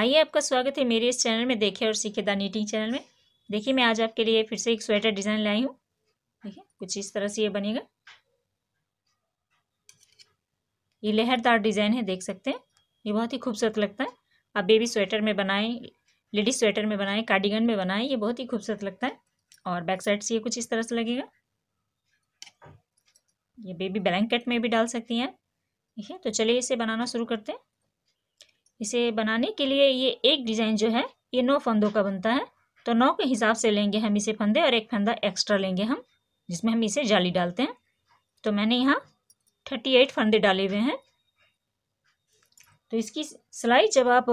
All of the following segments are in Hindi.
आइए आपका स्वागत है मेरे इस चैनल में देखे और सीखे द नीटिंग चैनल में देखिए मैं आज आपके लिए फिर से एक स्वेटर डिज़ाइन लाई हूँ देखिए कुछ इस तरह से ये बनेगा ये लहरदार डिज़ाइन है देख सकते हैं ये बहुत ही खूबसूरत लगता है आप बेबी स्वेटर में बनाएं लेडीज स्वेटर में बनाएं कार्डिगन में बनाएं ये बहुत ही खूबसूरत लगता है और बैक साइड से ये कुछ इस तरह से लगेगा ये बेबी ब्लैंकेट में भी डाल सकती हैं ठीक है तो चलिए इसे बनाना शुरू करते हैं इसे बनाने के लिए ये एक डिज़ाइन जो है ये नौ फंदों का बनता है तो नौ के हिसाब से लेंगे हम इसे फंदे और एक फंदा एक्स्ट्रा लेंगे हम जिसमें हम इसे जाली डालते हैं तो मैंने यहाँ थर्टी एट फंदे डाले हुए हैं तो इसकी सिलाई जब आप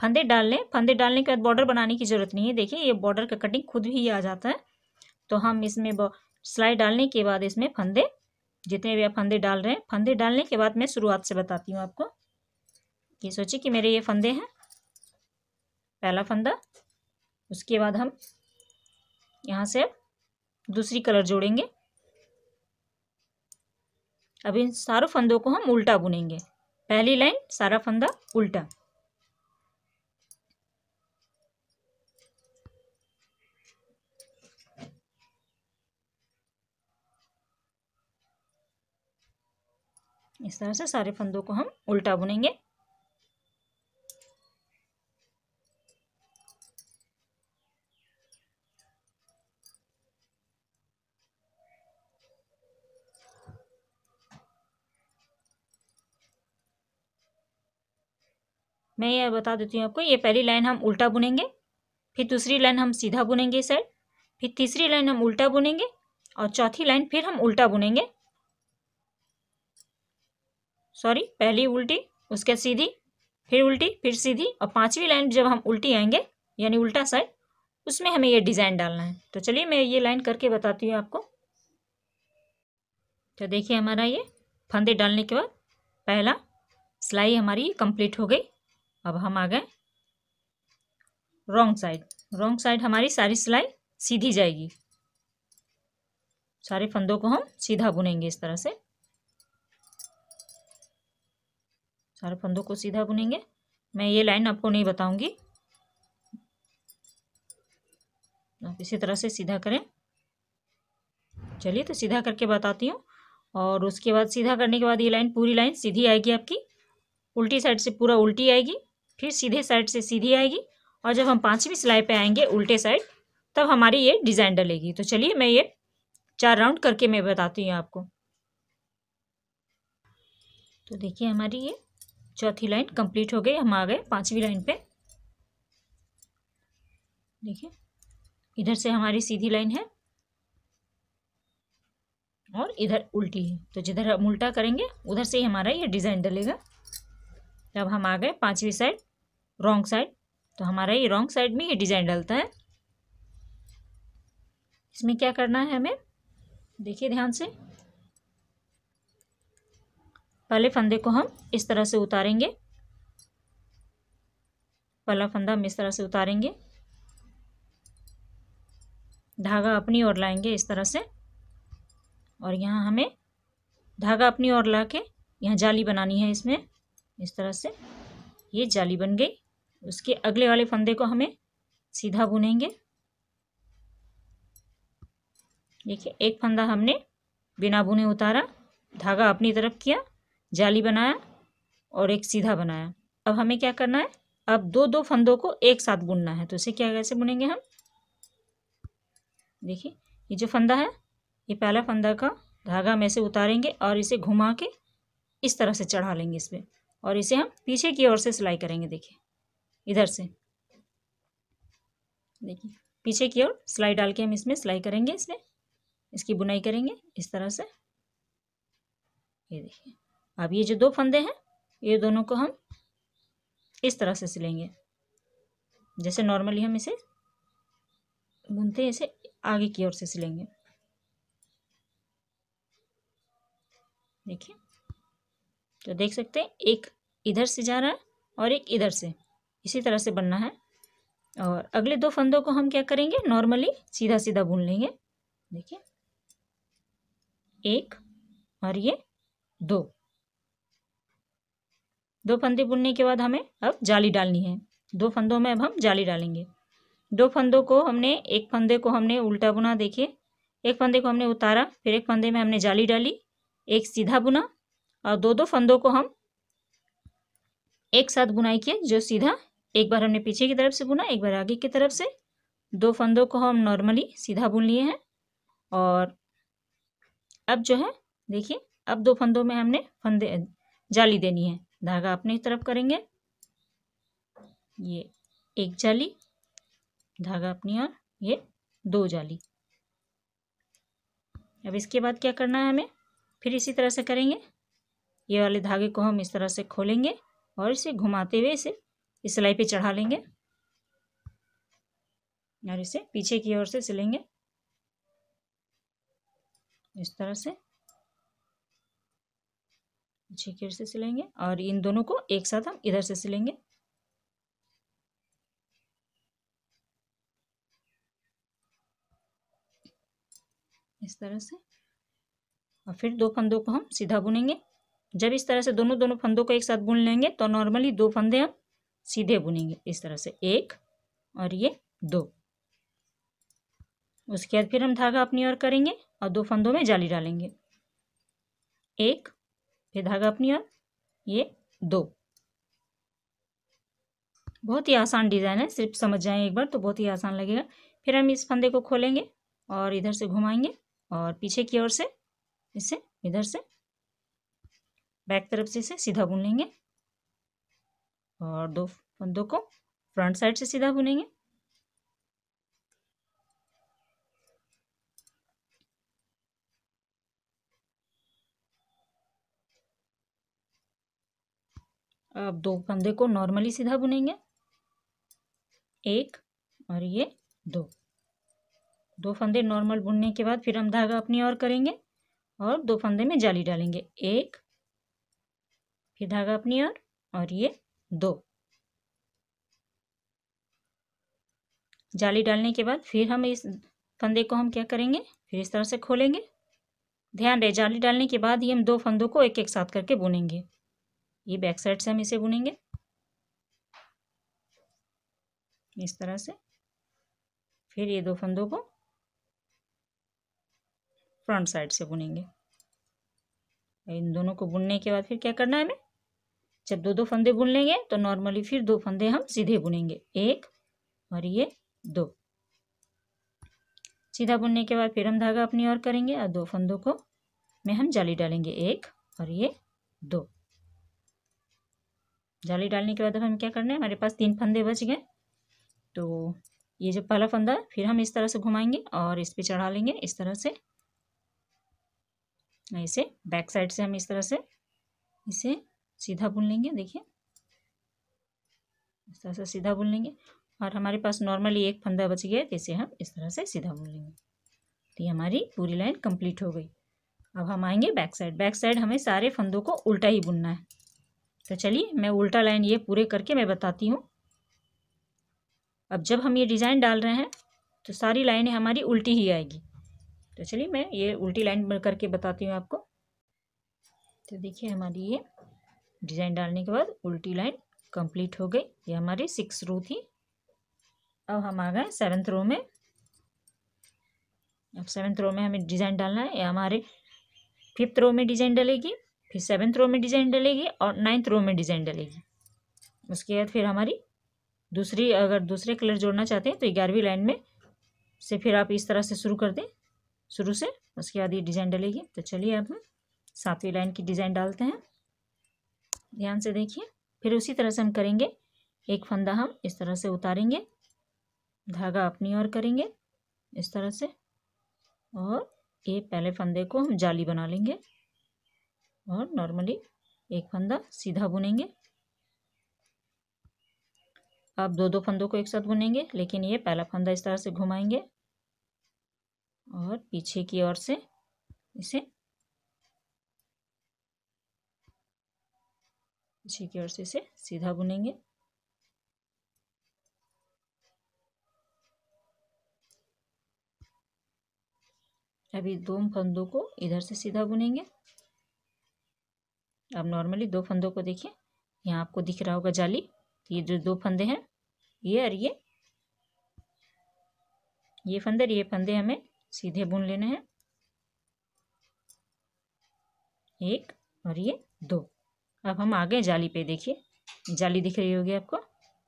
फंदे डाल लें फंदे डालने के बाद बॉर्डर बनाने की ज़रूरत नहीं है देखिए ये बॉर्डर का कटिंग खुद ही आ जाता है तो हम इसमें सिलाई डालने के बाद इसमें फंदे जितने भी आप फंदे डाल रहे हैं फंदे डालने के बाद मैं शुरुआत से बताती हूँ आपको ये सोचिए कि मेरे ये फंदे हैं पहला फंदा उसके बाद हम यहाँ से दूसरी कलर जोड़ेंगे अब इन सारों फंदों को हम उल्टा बुनेंगे पहली लाइन सारा फंदा उल्टा इस तरह से सारे फंदों को हम उल्टा बुनेंगे मैं ये बता देती हूँ आपको ये पहली लाइन हम उल्टा बुनेंगे फिर दूसरी लाइन हम सीधा बुनेंगे इस साइड फिर तीसरी लाइन हम उल्टा बुनेंगे और चौथी लाइन फिर हम उल्टा बुनेंगे सॉरी पहली उल्टी उसके सीधी फिर उल्टी फिर सीधी और पांचवी लाइन जब हम उल्टी आएंगे यानी उल्टा साइड उसमें हमें ये डिज़ाइन डालना है तो चलिए मैं ये लाइन करके बताती हूँ आपको तो देखिए हमारा ये फंदे डालने के बाद पहला सिलाई हमारी कंप्लीट हो गई अब हम आ गए रॉन्ग साइड रॉन्ग साइड हमारी सारी सिलाई सीधी जाएगी सारे फंदों को हम सीधा बुनेंगे इस तरह से सारे फंदों को सीधा बुनेंगे मैं ये लाइन आपको नहीं बताऊंगी आप इसी तरह से सीधा करें चलिए तो सीधा करके बताती हूँ और उसके बाद सीधा करने के बाद ये लाइन पूरी लाइन सीधी आएगी आपकी उल्टी साइड से पूरा उल्टी आएगी फिर सीधे साइड से सीधी आएगी और जब हम पाँचवीं सिलाई पे आएंगे उल्टे साइड तब हमारी ये डिज़ाइन डलेगी तो चलिए मैं ये चार राउंड करके मैं बताती हूँ आपको तो देखिए हमारी ये चौथी लाइन कंप्लीट हो गई हम आ गए पाँचवीं लाइन पे देखिए इधर से हमारी सीधी लाइन है और इधर उल्टी है तो जिधर हम उल्टा करेंगे उधर से ही हमारा ये डिज़ाइन डलेगा तब हम आ गए पाँचवीं साइड रॉन्ग साइड तो हमारा ये रॉन्ग साइड में ये डिज़ाइन डलता है इसमें क्या करना है हमें देखिए ध्यान से पहले फंदे को हम इस तरह से उतारेंगे पहला फंदा हम इस तरह से उतारेंगे धागा अपनी ओर लाएंगे इस तरह से और यहाँ हमें धागा अपनी ओर ला के यहाँ जाली बनानी है इसमें इस तरह से ये जाली बन गई उसके अगले वाले फंदे को हमें सीधा बुनेंगे देखिए एक फंदा हमने बिना बुने उतारा धागा अपनी तरफ किया जाली बनाया और एक सीधा बनाया अब हमें क्या करना है अब दो दो फंदों को एक साथ बुनना है तो इसे क्या कैसे बुनेंगे हम देखिए ये जो फंदा है ये पहला फंदा का धागा हम ऐसे उतारेंगे और इसे घुमा के इस तरह से चढ़ा लेंगे इसमें और इसे हम पीछे की ओर से सिलाई करेंगे देखिए इधर से देखिए पीछे की ओर सिलाई डाल के हम इसमें सिलाई करेंगे इसमें इसकी बुनाई करेंगे इस तरह से ये देखिए अब ये जो दो फंदे हैं ये दोनों को हम इस तरह से सिलेंगे जैसे नॉर्मली हम इसे बुनते हैं इसे आगे की ओर से सिलेंगे देखिए तो देख सकते हैं एक इधर से जा रहा है और एक इधर से इसी तरह से बनना है और अगले दो फंदों को हम क्या करेंगे नॉर्मली सीधा सीधा बुन लेंगे देखिए एक और ये दो दो फंदे बुनने के बाद हमें अब जाली डालनी है दो फंदों में अब हम जाली डालेंगे दो फंदों को हमने एक फंदे को हमने उल्टा बुना देखिए एक फंदे को हमने उतारा फिर एक फंदे में हमने जाली डाली एक सीधा बुना और दो दो फंदों को हम एक साथ बुनाई किया जो सीधा एक बार हमने पीछे की तरफ से बुना एक बार आगे की तरफ से दो फंदों को हम नॉर्मली सीधा बुन लिए हैं और अब जो है देखिए अब दो फंदों में हमने फंदे जाली देनी है धागा अपने तरफ करेंगे ये एक जाली धागा अपनी और ये दो जाली अब इसके बाद क्या करना है हमें फिर इसी तरह से करेंगे ये वाले धागे को हम इस तरह से खोलेंगे और इसे घुमाते हुए इसे इस सिलाई पे चढ़ा लेंगे और इसे पीछे की ओर से सिलेंगे इस तरह से पीछे की ओर से सिलेंगे और इन दोनों को एक साथ हम इधर से सिलेंगे इस तरह से और फिर दो फंदों को हम सीधा बुनेंगे जब इस तरह से दोनों दोनों फंदों को एक साथ बुन लेंगे तो नॉर्मली दो फंदे हम सीधे बुनेंगे इस तरह से एक और ये दो उसके बाद फिर हम धागा अपनी ओर करेंगे और दो फंदों में जाली डालेंगे एक फिर धागा अपनी ओर ये दो बहुत ही आसान डिज़ाइन है सिर्फ समझ जाएं एक बार तो बहुत ही आसान लगेगा फिर हम इस फंदे को खोलेंगे और इधर से घुमाएंगे और पीछे की ओर से इसे इधर से बैक तरफ से इसे सीधा बुन लेंगे और दो फंदों को फ्रंट साइड से सीधा बुनेंगे अब दो फंदे को नॉर्मली सीधा बुनेंगे एक और ये दो दो फंदे नॉर्मल बुनने के बाद फिर हम धागा अपनी ओर करेंगे और दो फंदे में जाली डालेंगे एक फिर धागा अपनी ओर और, और ये दो जाली डालने के बाद फिर हम इस फंदे को हम क्या करेंगे फिर इस तरह से खोलेंगे ध्यान रहे जाली डालने के बाद ही हम दो फंदों को एक एक साथ करके बुनेंगे ये बैक साइड से हम इसे बुनेंगे इस तरह से फिर ये दो फंदों को फ्रंट साइड से बुनेंगे इन दोनों को बुनने के बाद फिर क्या करना है हमें जब दो दो फंदे बुन लेंगे तो नॉर्मली फिर दो फंदे हम सीधे बुनेंगे एक और ये दो सीधा बुनने के बाद फिर हम धागा अपनी ओर करेंगे और दो फंदों को में हम जाली डालेंगे एक और ये दो जाली डालने के बाद अब हम क्या करना है हमारे पास तीन फंदे बच गए तो ये जो पहला फंदा है फिर हम इस तरह से घुमाएंगे और इस पर चढ़ा लेंगे इस तरह से ऐसे बैक साइड से हम इस तरह से इसे सीधा बुन लेंगे देखिए इस तरह से सीधा बुन लेंगे और हमारे पास नॉर्मली एक फंदा बच गया है हम इस तरह से सीधा बुन लेंगे तो ये हमारी पूरी लाइन कंप्लीट हो गई अब हम आएंगे बैक साइड बैक साइड हमें सारे फंदों को उल्टा ही बुनना है तो चलिए मैं उल्टा लाइन ये पूरे करके मैं बताती हूँ अब जब हम ये डिज़ाइन डाल रहे हैं तो सारी लाइनें हमारी उल्टी ही आएगी तो चलिए मैं ये उल्टी लाइन करके बताती हूँ आपको तो देखिए हमारी ये डिजाइन डालने के बाद उल्टी लाइन कंप्लीट हो गई ये हमारी सिक्स रो थी अब हम आ गए सेवन्थ रो में अब सेवन्थ रो में हमें डिज़ाइन डालना है ये हमारे फिफ्थ रो में डिज़ाइन डलेगी फिर सेवन्थ रो में डिज़ाइन डलेगी और नाइन्थ रो में डिज़ाइन डलेगी उसके बाद फिर हमारी दूसरी अगर दूसरे कलर जोड़ना चाहते हैं तो ग्यारहवीं लाइन में से फिर आप इस तरह से शुरू कर दें शुरू से उसके बाद ये डिज़ाइन डलेगी तो चलिए अब हम सातवीं लाइन की डिज़ाइन डालते हैं ध्यान से देखिए फिर उसी तरह से हम करेंगे एक फंदा हम इस तरह से उतारेंगे धागा अपनी ओर करेंगे इस तरह से और ये पहले फंदे को हम जाली बना लेंगे और नॉर्मली एक फंदा सीधा बुनेंगे आप दो दो फंदों को एक साथ बुनेंगे लेकिन ये पहला फंदा इस तरह से घुमाएंगे और पीछे की ओर से इसे इसी की ओर से इसे सीधा बुनेंगे अभी दो फंदों को इधर से सीधा बुनेंगे अब नॉर्मली दो फंदों को देखिए यहाँ आपको दिख रहा होगा जाली ये जो दो फंदे हैं ये और ये ये फंदे और ये फंदे हमें सीधे बुन लेने हैं एक और ये दो अब हम आ गए जाली पे देखिए जाली दिख रही होगी आपको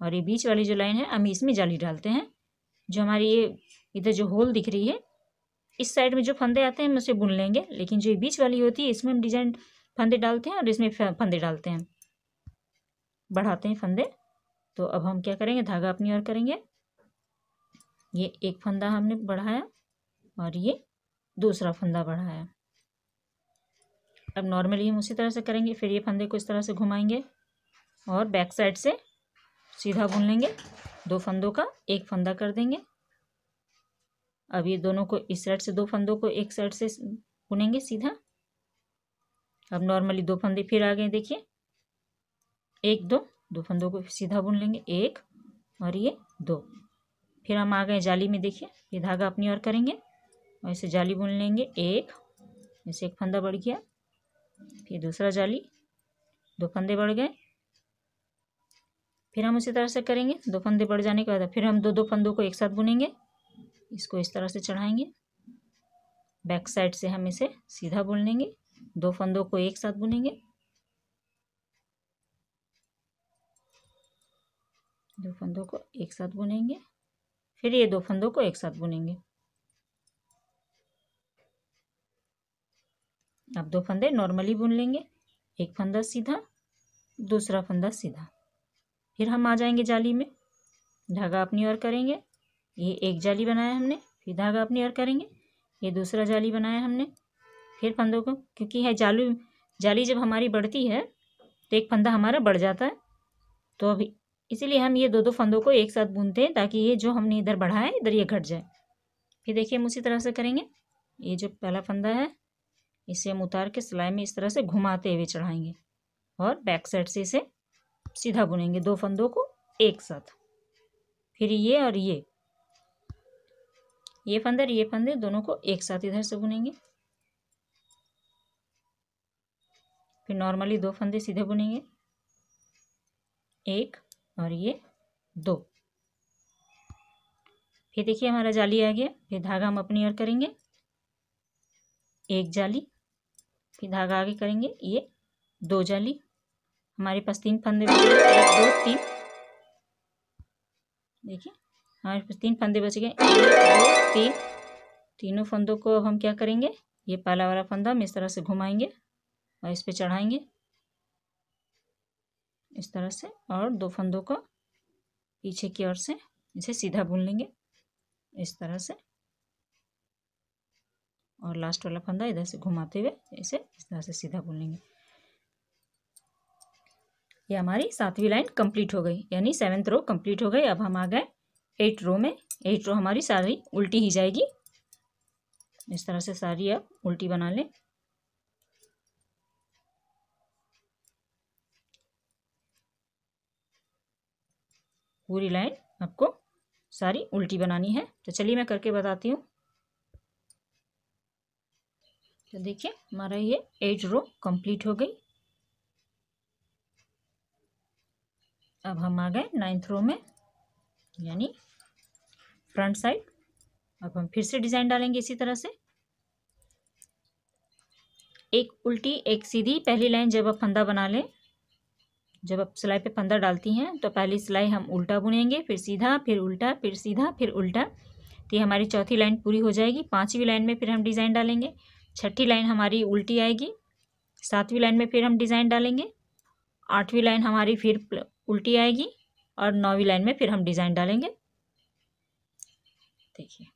और ये बीच वाली जो लाइन है हम इसमें जाली डालते हैं जो हमारी ये इधर जो होल दिख रही है इस साइड में जो फंदे आते हैं हम उसे बुन लेंगे लेकिन जो ये बीच वाली होती है इसमें हम डिजाइन फंदे डालते हैं और इसमें फंदे डालते हैं बढ़ाते हैं फंदे तो अब हम क्या करेंगे धागा अपनी ओर करेंगे ये एक फंदा हमने बढ़ाया और ये दूसरा फंदा बढ़ाया अब नॉर्मली हम उसी तरह से करेंगे फिर ये फंदे को इस तरह से घुमाएंगे और बैक साइड से सीधा बुन लेंगे दो फंदों का एक फंदा कर देंगे अब ये दोनों को इस साइड से दो फंदों को एक साइड से बुनेंगे सीधा अब नॉर्मली दो फंदे फिर आ गए देखिए एक दो दो फंदों को सीधा बुन लेंगे एक और ये दो फिर हम आ गए जाली में देखिए ये धागा अपनी और करेंगे और इसे जाली बुन लेंगे एक ऐसे एक फंदा बढ़ गया फिर दूसरा जाली दो फंदे बढ़ गए फिर हम उसी तरह से करेंगे दो फंदे बढ़ जाने के बाद फिर हम दो दो फंदों को एक साथ बुनेंगे इसको इस तरह से चढ़ाएंगे बैक साइड से हम इसे सीधा बुन लेंगे दो फंदों को एक साथ बुनेंगे दो फंदों को एक साथ बुनेंगे फिर ये दो फंदों को एक साथ बुनेंगे आप दो फंदे नॉर्मली बुन लेंगे एक फंदा सीधा दूसरा फंदा सीधा फिर हम आ जाएंगे जाली में धागा अपनी ओर करेंगे ये एक जाली बनाया हमने फिर धागा अपनी ओर करेंगे ये दूसरा जाली बनाया हमने फिर फंदों को क्योंकि है जालू जाली जब हमारी बढ़ती है तो एक फंदा हमारा बढ़ जाता है तो अभी इसीलिए हम ये दो दो फंदों को एक साथ बुनते हैं ताकि ये जो हमने इधर बढ़ाया इधर ये घट जाए फिर देखिए हम उसी तरह से करेंगे ये जो पहला फंदा है इसे हम उतार के सिलाई में इस तरह से घुमाते हुए चढ़ाएंगे और बैक साइड से इसे सीधा बुनेंगे दो फंदों को एक साथ फिर ये और ये ये फंदे और ये फंदे दोनों को एक साथ इधर से बुनेंगे फिर नॉर्मली दो फंदे सीधे बुनेंगे एक और ये दो फिर देखिए हमारा जाली आ गया फिर धागा हम अपनी ओर करेंगे एक जाली फिर धागा आगे करेंगे ये दो जाली हमारे पास तीन फंदे बचे एक दो तीन देखिए हमारे पास तीन फंदे बच गए एक दो तीन तीनों फंदों को अब हम क्या करेंगे ये पाला वाला फंदा हम इस तरह से घुमाएंगे और इस पे चढ़ाएंगे इस तरह से और दो फंदों को पीछे की ओर से इसे सीधा बुन लेंगे इस तरह से और लास्ट वाला फंदा इधर से घुमाते हुए इसे इस तरह से सीधा बुन लेंगे ये हमारी सातवीं लाइन कंप्लीट हो गई यानी सेवन्थ रो कंप्लीट हो गई अब हम आ गए एट रो में एट रो हमारी सारी उल्टी ही जाएगी इस तरह से सारी अब उल्टी बना लें पूरी लाइन आपको सारी उल्टी बनानी है तो चलिए मैं करके बताती हूँ तो देखिए हमारा ये एट रो कंप्लीट हो गई अब हम आ गए नाइन्थ रो में यानी फ्रंट साइड अब हम फिर से डिज़ाइन डालेंगे इसी तरह से एक उल्टी एक सीधी पहली लाइन जब आप फंदा बना लें जब आप सिलाई पे फंदा डालती हैं तो पहली सिलाई हम उल्टा बुनेंगे फिर सीधा फिर उल्टा फिर सीधा फिर उल्टा तो ये हमारी चौथी लाइन पूरी हो जाएगी पांचवी लाइन में फिर हम डिज़ाइन डालेंगे छठी लाइन हमारी उल्टी आएगी सातवीं लाइन में फिर हम डिज़ाइन डालेंगे आठवीं लाइन हमारी फिर उल्टी आएगी और नौवीं लाइन में फिर हम डिज़ाइन डालेंगे देखिए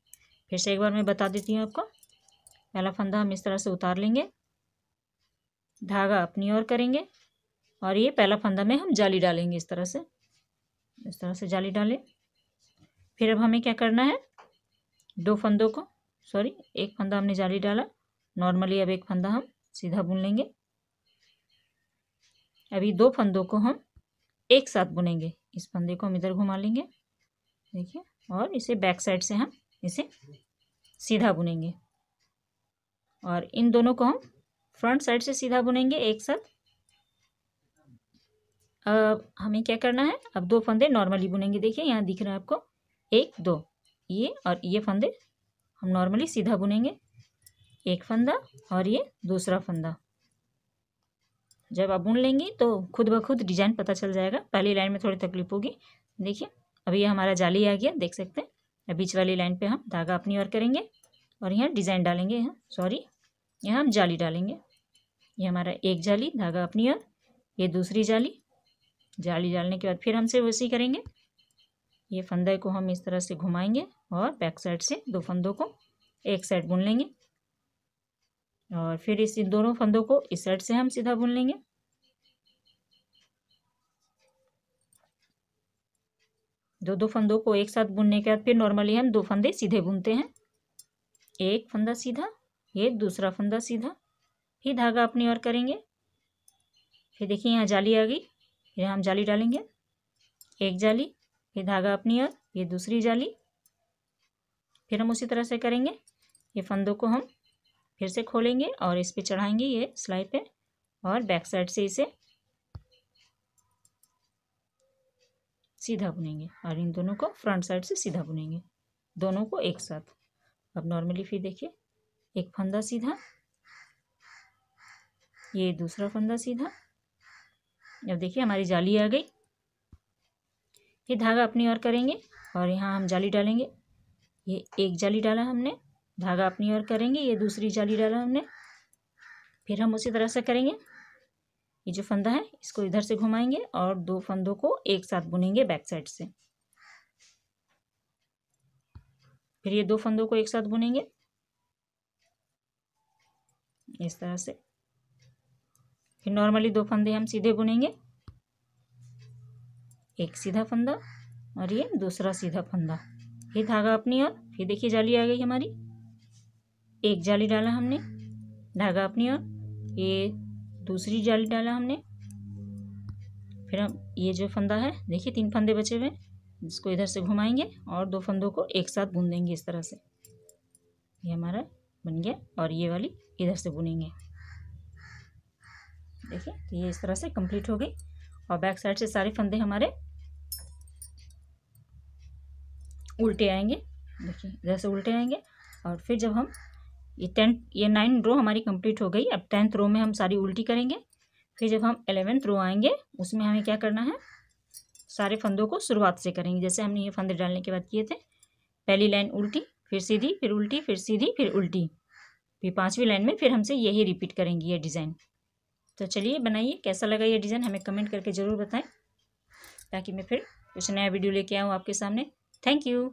फिर से एक बार मैं बता देती हूँ आपको पहला फंदा हम इस तरह से उतार लेंगे धागा अपनी ओर करेंगे और ये पहला फंदा में हम जाली डालेंगे इस तरह से इस तरह से जाली डालें फिर अब हमें क्या करना है दो फंदों को सॉरी एक फंदा हमने जाली डाला नॉर्मली अब एक फंदा हम सीधा बुन लेंगे अभी दो फंदों को हम एक साथ बुनेंगे इस फंदे को हम इधर घुमा लेंगे देखिए और इसे बैक साइड से हम इसे सीधा बुनेंगे और इन दोनों को हम फ्रंट साइड से सीधा बुनेंगे एक साथ अब हमें क्या करना है अब दो फंदे नॉर्मली बुनेंगे देखिए यहाँ दिख रहा है आपको एक दो ये और ये फंदे हम नॉर्मली सीधा बुनेंगे एक फंदा और ये दूसरा फंदा जब आप बुन लेंगे तो खुद ब खुद डिजाइन पता चल जाएगा पहली लाइन में थोड़ी तकलीफ होगी देखिए अभी ये हमारा जाली आ गया देख सकते हैं बीच वाली लाइन पे हम धागा अपनी ओर करेंगे और यहाँ डिज़ाइन डालेंगे यहाँ सॉरी यहाँ हम जाली डालेंगे ये हमारा एक जाली धागा अपनी ओर ये दूसरी जाली जाली डालने के बाद फिर हमसे वैसी करेंगे ये फंदे को हम इस तरह से घुमाएंगे और बैक साइड से दो फंदों को एक साइड बुन लेंगे और फिर इस दोनों फंदों को इस साइड से हम सीधा बुन लेंगे दो दो फंदों को एक साथ बुनने के बाद फिर नॉर्मली हम दो फंदे सीधे बुनते हैं एक फंदा सीधा ये दूसरा फंदा सीधा फिर धागा अपनी ओर करेंगे फिर देखिए यहाँ जाली आ गई फिर हम जाली डालेंगे एक जाली फिर धागा अपनी ओर ये दूसरी जाली फिर हम उसी तरह से करेंगे ये फंदों को हम फिर से खोलेंगे और इस पर चढ़ाएंगे ये सिलाई पे और बैक साइड से इसे सीधा बुनेंगे और इन दोनों को फ्रंट साइड से सीधा बुनेंगे दोनों को एक साथ अब नॉर्मली फिर देखिए एक फंदा सीधा ये दूसरा फंदा सीधा अब देखिए हमारी जाली आ गई ये धागा अपनी ओर करेंगे और यहाँ हम जाली डालेंगे ये एक जाली डाला हमने धागा अपनी ओर करेंगे ये दूसरी जाली डाला हमने फिर हम उसी तरह से करेंगे ये जो फंदा है इसको इधर से घुमाएंगे और दो फंदों को एक साथ बुनेंगे बैक साइड से फिर ये दो फंदों को एक साथ बुनेंगे इस तरह से फिर नॉर्मली दो फंदे हम सीधे बुनेंगे एक सीधा फंदा और ये दूसरा सीधा फंदा ये धागा अपनी और फिर देखिए जाली आ गई हमारी एक जाली डाला हमने धागा अपनी ओर ये दूसरी जाली डाला हमने फिर हम ये जो फंदा है देखिए तीन फंदे बचे हुए इसको इधर से घुमाएंगे और दो फंदों को एक साथ बुन देंगे इस तरह से ये हमारा बन गया और ये वाली इधर से बुनेंगे देखिए तो ये इस तरह से कंप्लीट हो गई और बैक साइड से सारे फंदे हमारे उल्टे आएंगे देखिए इधर से उल्टे आएंगे और फिर जब हम ये टेंथ ये नाइन रो हमारी कंप्लीट हो गई अब टेंथ रो में हम सारी उल्टी करेंगे फिर जब हम एलेवेंथ रो आएंगे उसमें हमें क्या करना है सारे फंदों को शुरुआत से करेंगे जैसे हमने ये फंदे डालने के बाद किए थे पहली लाइन उल्टी फिर सीधी फिर उल्टी फिर सीधी फिर उल्टी फिर पाँचवीं लाइन में फिर हमसे यही रिपीट करेंगी ये डिज़ाइन तो चलिए बनाइए कैसा लगा ये डिज़ाइन हमें कमेंट करके ज़रूर बताएं ताकि मैं फिर कुछ नया वीडियो लेके आऊँ आपके सामने थैंक यू